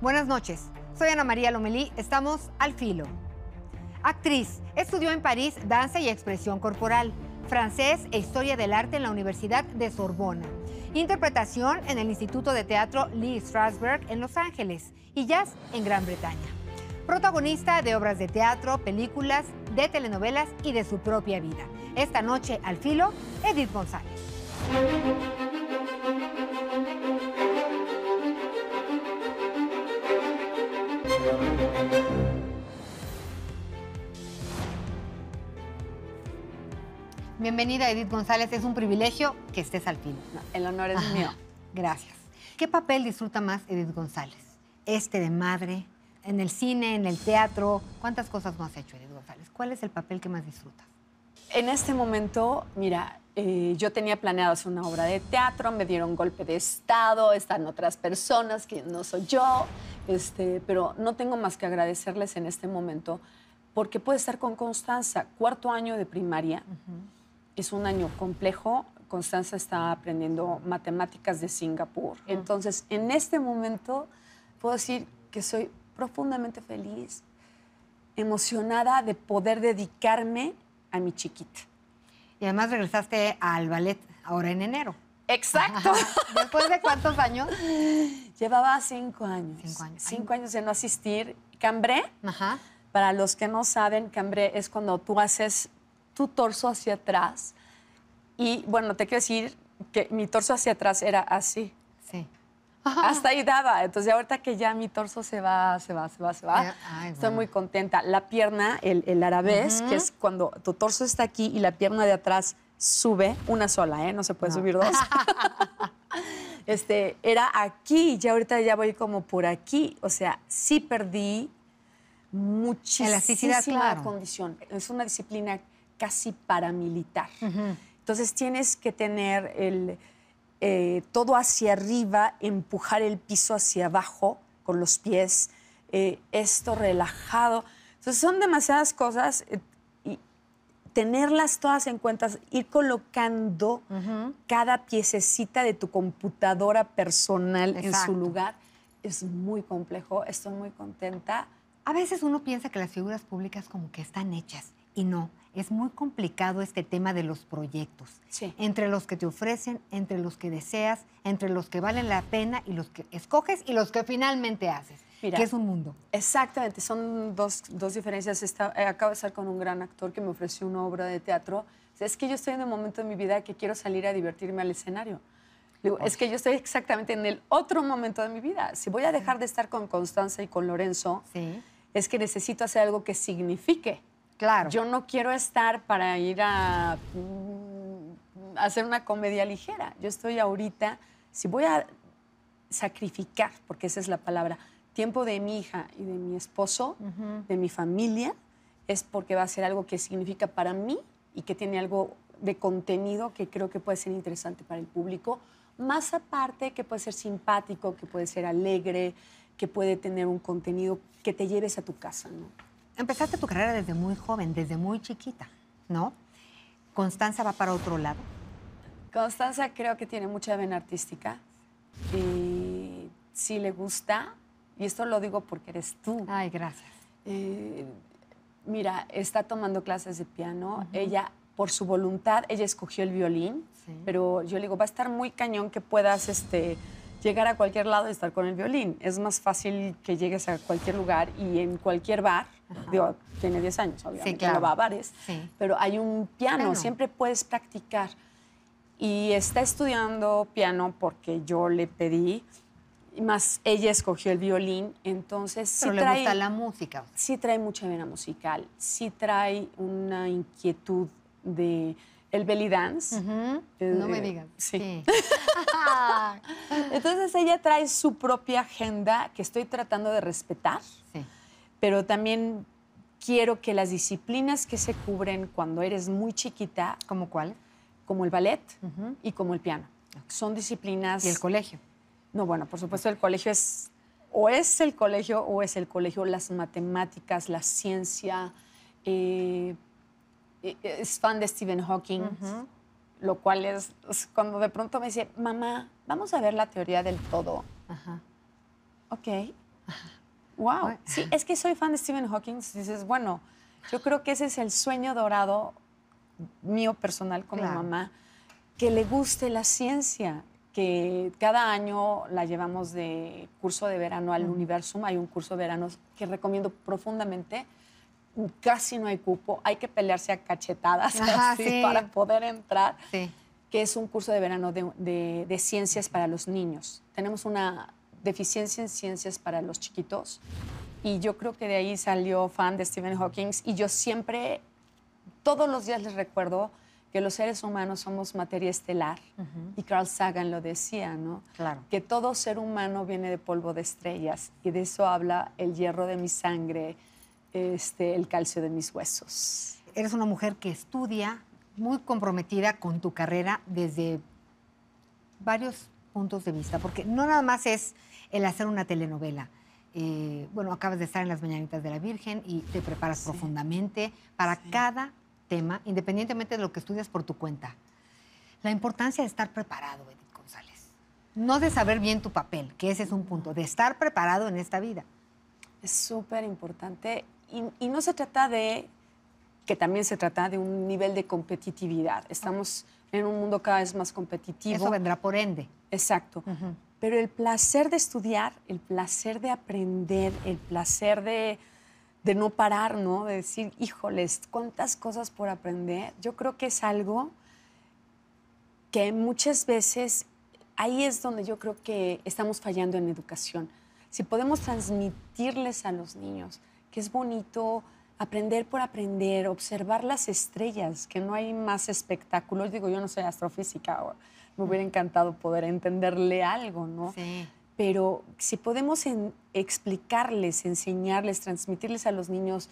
Buenas noches, soy Ana María Lomelí, estamos al filo. Actriz, estudió en París danza y expresión corporal, francés e historia del arte en la Universidad de Sorbona, interpretación en el Instituto de Teatro Lee Strasberg en Los Ángeles y jazz en Gran Bretaña. Protagonista de obras de teatro, películas, de telenovelas y de su propia vida. Esta noche al filo, Edith González. Bienvenida Edith González, es un privilegio que estés al fin. el honor es mío. Ah, gracias. ¿Qué papel disfruta más Edith González? Este de madre, en el cine, en el teatro, ¿cuántas cosas no has hecho Edith González? ¿Cuál es el papel que más disfrutas? En este momento, mira, eh, yo tenía planeado hacer una obra de teatro, me dieron golpe de estado, están otras personas que no soy yo, este, pero no tengo más que agradecerles en este momento porque puede estar con Constanza, cuarto año de primaria. Es un año complejo. Constanza está aprendiendo matemáticas de Singapur. Entonces, en este momento puedo decir que soy profundamente feliz, emocionada de poder dedicarme a mi chiquita. Y además regresaste al ballet ahora en enero. Exacto. ¿Después de cuántos años? Llevaba cinco años. Cinco años. Cinco años de no asistir. Cambré. Ajá. Para los que no saben, cambré es cuando tú haces tu torso hacia atrás. Y bueno, te quiero decir que mi torso hacia atrás era así. Sí. Hasta ahí daba. Entonces, ahorita que ya mi torso se va, se va, se va, se va, estoy muy contenta. La pierna, el, el arabés, que es cuando tu torso está aquí y la pierna de atrás sube, una sola, ¿eh? No se puede subir dos. Este, era aquí, ya ahorita ya voy como por aquí. O sea, sí perdí muchísima condición. Es una disciplina casi paramilitar. Entonces tienes que tener el, eh, todo hacia arriba, empujar el piso hacia abajo con los pies, eh, esto relajado. Entonces son demasiadas cosas. Eh, tenerlas todas en cuenta, ir colocando cada piececita de tu computadora personal en su lugar, es muy complejo, estoy muy contenta. A veces uno piensa que las figuras públicas como que están hechas y no, es muy complicado este tema de los proyectos, entre los que te ofrecen, entre los que deseas, entre los que valen la pena y los que escoges y los que finalmente haces. Mira, que es un mundo. Exactamente, son dos, dos diferencias. Eh, acabo de estar con un gran actor que me ofreció una obra de teatro. Es que yo estoy en un momento de mi vida que quiero salir a divertirme al escenario. es que yo estoy exactamente en el otro momento de mi vida. Si voy a dejar de estar con Constanza y con Lorenzo, es que necesito hacer algo que signifique. Claro. Yo no quiero estar para ir a mm, hacer una comedia ligera. Yo estoy ahorita, si voy a sacrificar, porque esa es la palabra, tiempo de mi hija y de mi esposo, de mi familia, es porque va a ser algo que significa para mí y que tiene algo de contenido que creo que puede ser interesante para el público, más aparte que puede ser simpático, que puede ser alegre, que puede tener un contenido que te lleves a tu casa, Empezaste tu carrera desde muy joven, desde muy chiquita, ¿no? Constanza va para otro lado. Constanza creo que tiene mucha vena artística y eh, si le gusta, y esto lo digo porque eres tú. Ay, gracias. Eh, mira, está tomando clases de piano. Ella, por su voluntad, ella escogió el violín. Pero yo le digo, va a estar muy cañón que puedas este, llegar a cualquier lado y estar con el violín. Es más fácil que llegues a cualquier lugar y en cualquier bar. tiene 10 años, obviamente, no va a bares. Pero hay un piano, siempre puedes practicar. Y está estudiando piano porque yo le pedí más ella escogió el violín, entonces Pero le gusta la música. Sí trae mucha vena musical, sí trae una inquietud de el belly dance. Eh, no me eh, digan. Sí. entonces ella trae su propia agenda que estoy tratando de respetar, sí. pero también quiero que las disciplinas que se cubren cuando eres muy chiquita. ¿Como cuál? Como el ballet y como el piano. Son disciplinas. Y el colegio. No, bueno, por supuesto el colegio es o es el colegio o es el colegio las matemáticas, la ciencia. Eh, eh, eh, es fan de Stephen Hawking, lo cual es, cuando de pronto me dice, mamá, vamos a ver la teoría del todo. Ajá. Ok. Wow. Sí, es que soy fan de Stephen Hawking. Dices, bueno, yo creo que ese es el sueño dorado mío personal con mamá, que le guste la ciencia que cada año la llevamos de curso de verano al Universum. Hay un curso de verano que recomiendo profundamente. Casi no hay cupo, hay que pelearse a cachetadas para poder entrar. Que es un curso de verano de, de ciencias para los niños. Tenemos una deficiencia en ciencias para los chiquitos y yo creo que de ahí salió fan de Stephen Hawking y yo siempre, todos los días les recuerdo que los seres humanos somos materia estelar, y Carl Sagan lo decía, ¿no? Claro. Que todo ser humano viene de polvo de estrellas, y de eso habla el hierro de mi sangre, este, el calcio de mis huesos. Eres una mujer que estudia, muy comprometida con tu carrera desde varios puntos de vista, porque no nada más es el hacer una telenovela. Eh, bueno, acabas de estar en las Mañanitas de la Virgen y te preparas profundamente para cada tema, independientemente de lo que estudias por tu cuenta, la importancia de estar preparado, Edith González. No de saber bien tu papel, que ese es un punto, de estar preparado en esta vida. Es súper importante y, no se trata de, que también se trata de un nivel de competitividad. Estamos en un mundo cada vez más competitivo. Eso vendrá por ende. Exacto. Pero el placer de estudiar, el placer de aprender, el placer de de no parar, ¿no? De decir, híjoles, cuántas cosas por aprender. Yo creo que es algo que muchas veces ahí es donde yo creo que estamos fallando en educación. Si podemos transmitirles a los niños que es bonito aprender por aprender, observar las estrellas, que no hay más espectáculos. Digo, yo no soy astrofísica, me hubiera encantado poder entenderle algo, ¿no? Sí pero si podemos explicarles, enseñarles, transmitirles a los niños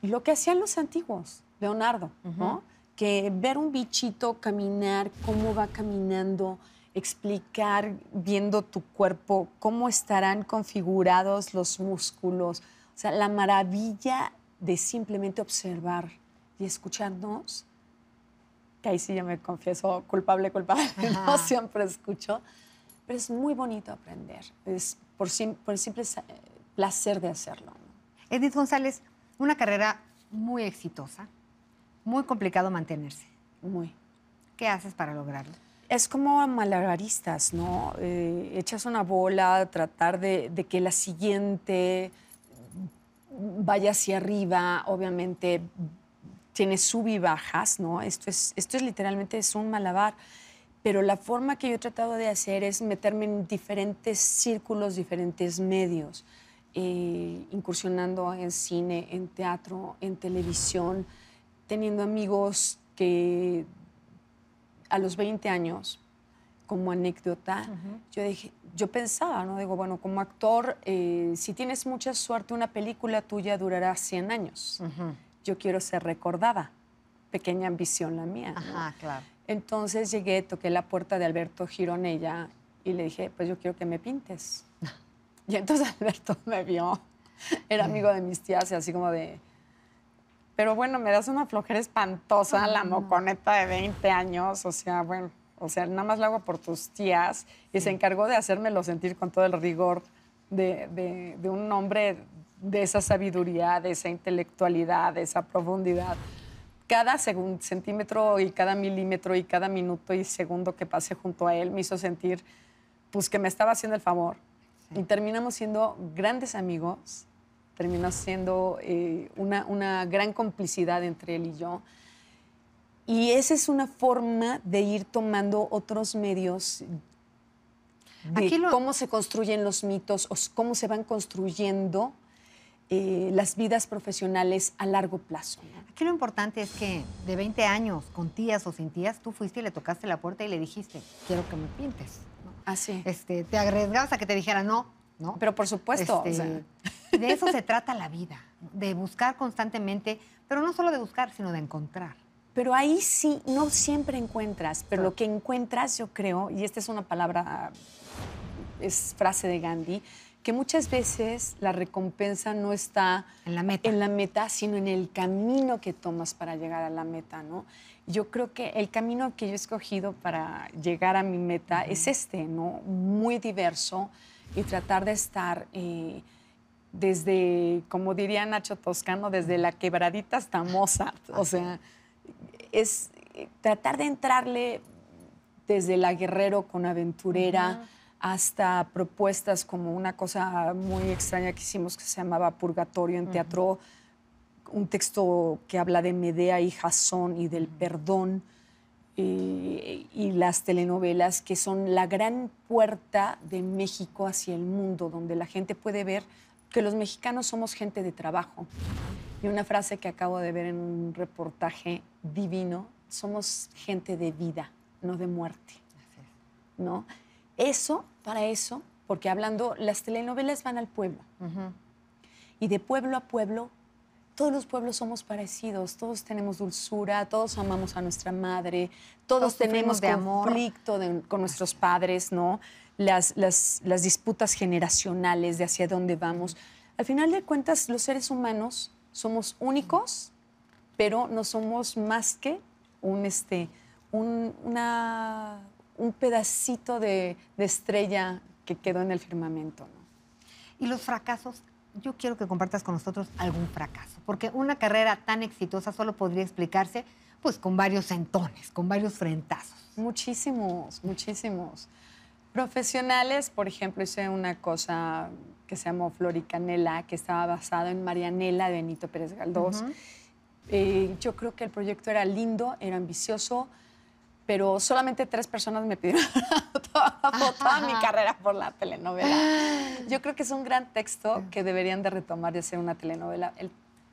lo que hacían los antiguos, Leonardo, ¿no? Que ver un bichito caminar, cómo va caminando, explicar viendo tu cuerpo, cómo estarán configurados los músculos, o sea, la maravilla de simplemente observar y escucharnos, que ahí sí ya me confieso culpable, culpable, no siempre escucho, es muy bonito aprender, es por, por el simple placer de hacerlo. Edith González, una carrera muy exitosa, muy complicado mantenerse. Muy. ¿Qué haces para lograrlo? Es como malabaristas, ¿no? Eh, echas una bola, tratar de, que la siguiente vaya hacia arriba, obviamente tiene sub y bajas, ¿no? Esto es, esto es literalmente es un malabar pero la forma que yo he tratado de hacer es meterme en diferentes círculos, diferentes medios, eh, incursionando en cine, en teatro, en televisión, teniendo amigos que a los 20 años, como anécdota, yo, yo pensaba, ¿no? Digo, bueno, como actor, eh, si tienes mucha suerte, una película tuya durará 100 años. Yo quiero ser recordada pequeña ambición la mía. Entonces llegué, toqué la puerta de Alberto Gironella y le dije, pues yo quiero que me pintes. y entonces Alberto me vio, era amigo de mis tías y así como de... Pero bueno, me das una flojera espantosa, la moconeta de 20 años, o sea, bueno, o sea, nada más lo hago por tus tías y se encargó de hacérmelo sentir con todo el rigor de un hombre de esa sabiduría, de esa intelectualidad, de esa profundidad cada centímetro y cada milímetro y cada minuto y segundo que pasé junto a él me hizo sentir pues que me estaba haciendo el favor. Y terminamos siendo grandes amigos, terminó siendo eh, una, gran complicidad entre él y yo. Y esa es una forma de ir tomando otros medios cómo se construyen los mitos o cómo se van construyendo eh, las vidas profesionales a largo plazo. Aquí lo importante es que de 20 años, con tías o sin tías, tú fuiste y le tocaste la puerta y le dijiste, quiero que me pintes. ¿Ah, Así. Este, te arriesgabas a que te dijera no, ¿no? Pero por supuesto. Este, de eso se trata la vida, de buscar constantemente, pero no solo de buscar, sino de encontrar. Pero ahí sí, no siempre encuentras, pero lo que encuentras, yo creo, y esta es una palabra, es frase de Gandhi, que muchas veces la recompensa no está en la meta, sino en el camino que tomas para llegar a la meta, ¿no? Yo creo que el camino que yo he escogido para llegar a mi meta es este, ¿no? Muy diverso y tratar de estar eh, desde, como diría Nacho Toscano, desde la quebradita hasta Mozart. O sea, es eh, tratar de entrarle desde la guerrero con aventurera hasta propuestas como una cosa muy extraña que hicimos que se llamaba Purgatorio en teatro, un texto que habla de Medea y Jasón y del perdón y, eh, y, las telenovelas que son la gran puerta de México hacia el mundo, donde la gente puede ver que los mexicanos somos gente de trabajo. Y una frase que acabo de ver en un reportaje divino, somos gente de vida, no de muerte. ¿No? Eso, para eso, porque hablando, las telenovelas van al pueblo. Y de pueblo a pueblo, todos los pueblos somos parecidos, todos tenemos dulzura, todos amamos a nuestra madre, todos, tenemos conflicto con nuestros padres, ¿no? Las, las, disputas generacionales de hacia dónde vamos. Al final de cuentas, los seres humanos somos únicos, pero no somos más que un, este, una un pedacito de, estrella que quedó en el firmamento. Y los fracasos, yo quiero que compartas con nosotros algún fracaso, porque una carrera tan exitosa solo podría explicarse pues con varios entones, con varios frentazos. Muchísimos, muchísimos. Profesionales, por ejemplo, hice una cosa que se llamó Floricanela, que estaba basado en Marianela de Benito Pérez Galdós. Eh, yo creo que el proyecto era lindo, era ambicioso, pero solamente tres personas me pidieron toda mi carrera por la telenovela. Ah. Yo creo que es un gran texto que deberían de retomar y hacer una telenovela.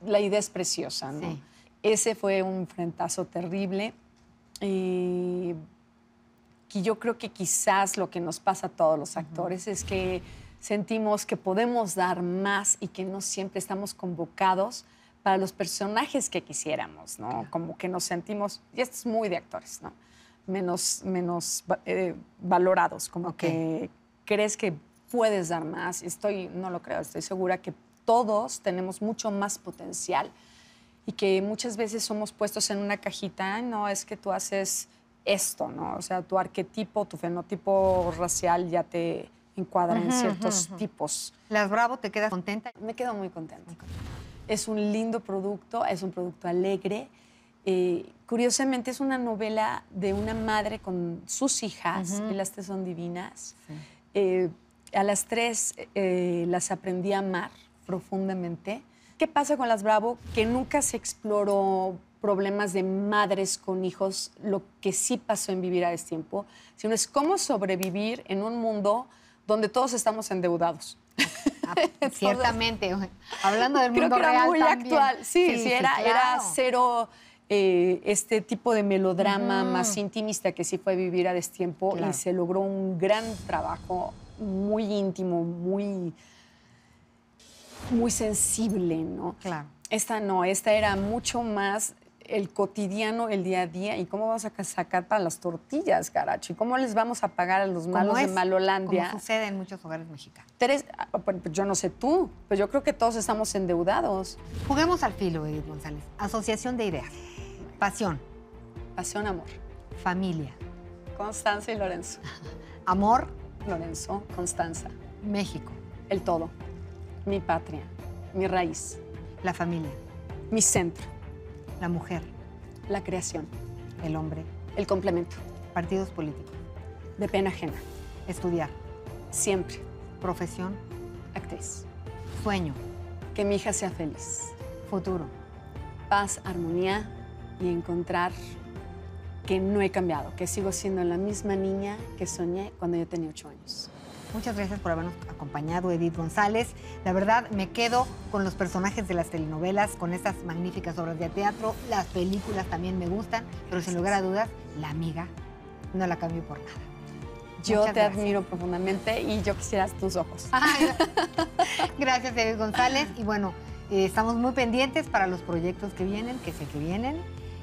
la idea es preciosa, ¿no? Ese fue un enfrentazo terrible y, yo creo que quizás lo que nos pasa a todos los actores es que sentimos que podemos dar más y que no siempre estamos convocados para los personajes que quisiéramos, ¿no? Como que nos sentimos, y esto es muy de actores, ¿no? menos, menos eh, valorados, como que crees que puedes dar más. Estoy, no lo creo, estoy segura que todos tenemos mucho más potencial y que muchas veces somos puestos en una cajita, no, es que tú haces esto, ¿no? O sea, tu arquetipo, tu fenotipo racial ya te encuadra en ciertos tipos. Las Bravo, ¿te quedas contenta? Me quedo muy contenta. Es un lindo producto, es un producto alegre, eh, curiosamente es una novela de una madre con sus hijas, y las tres son divinas. Eh, a las tres eh, las aprendí a amar profundamente. ¿Qué pasa con las Bravo? Que nunca se exploró problemas de madres con hijos, lo que sí pasó en vivir a este tiempo, sino es cómo sobrevivir en un mundo donde todos estamos endeudados. Ah, pues, ciertamente, hablando del mundo Creo que muy actual, sí, sí, era, era cero eh, este tipo de melodrama más intimista que sí fue vivir a destiempo y se logró un gran trabajo muy íntimo, muy, muy sensible, ¿no? Claro. Esta no, esta era mucho más el cotidiano, el día a día, y cómo vamos a sacar para las tortillas, Garacho, y cómo les vamos a pagar a los malos de Malolandia. ¿Cómo sucede en muchos hogares mexicanos. Tres, ah, ah, pues yo no sé tú, pero yo creo que todos estamos endeudados. Juguemos al filo, Edith González. Asociación de ideas. Pasión. Pasión, amor. Familia. Constanza y Lorenzo. Amor. Lorenzo, Constanza. México. El todo. Mi patria. Mi raíz. La familia. Mi centro. La mujer. La creación. El hombre. El complemento. Partidos políticos. De pena ajena. Estudiar. Siempre. Profesión. Actriz. Sueño. Que mi hija sea feliz. Futuro. Paz, armonía, y encontrar que no he cambiado, que sigo siendo la misma niña que soñé cuando yo tenía ocho años. Muchas gracias por habernos acompañado, Edith González. La verdad, me quedo con los personajes de las telenovelas, con estas magníficas obras de teatro. Las películas también me gustan, pero sin lugar a dudas, la amiga no la cambio por nada. Yo te admiro profundamente y yo quisiera tus ojos. gracias, Edith González. Y bueno, eh, estamos muy pendientes para los proyectos que vienen, que sé que vienen.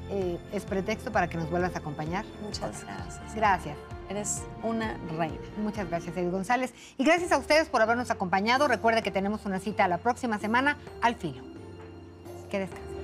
Eh, es pretexto para que nos vuelvas a acompañar. Muchas gracias. Gracias. Eres una reina. Muchas gracias, Edith González. Y gracias a ustedes por habernos acompañado. Recuerde que tenemos una cita la próxima semana al filo. Que descansen.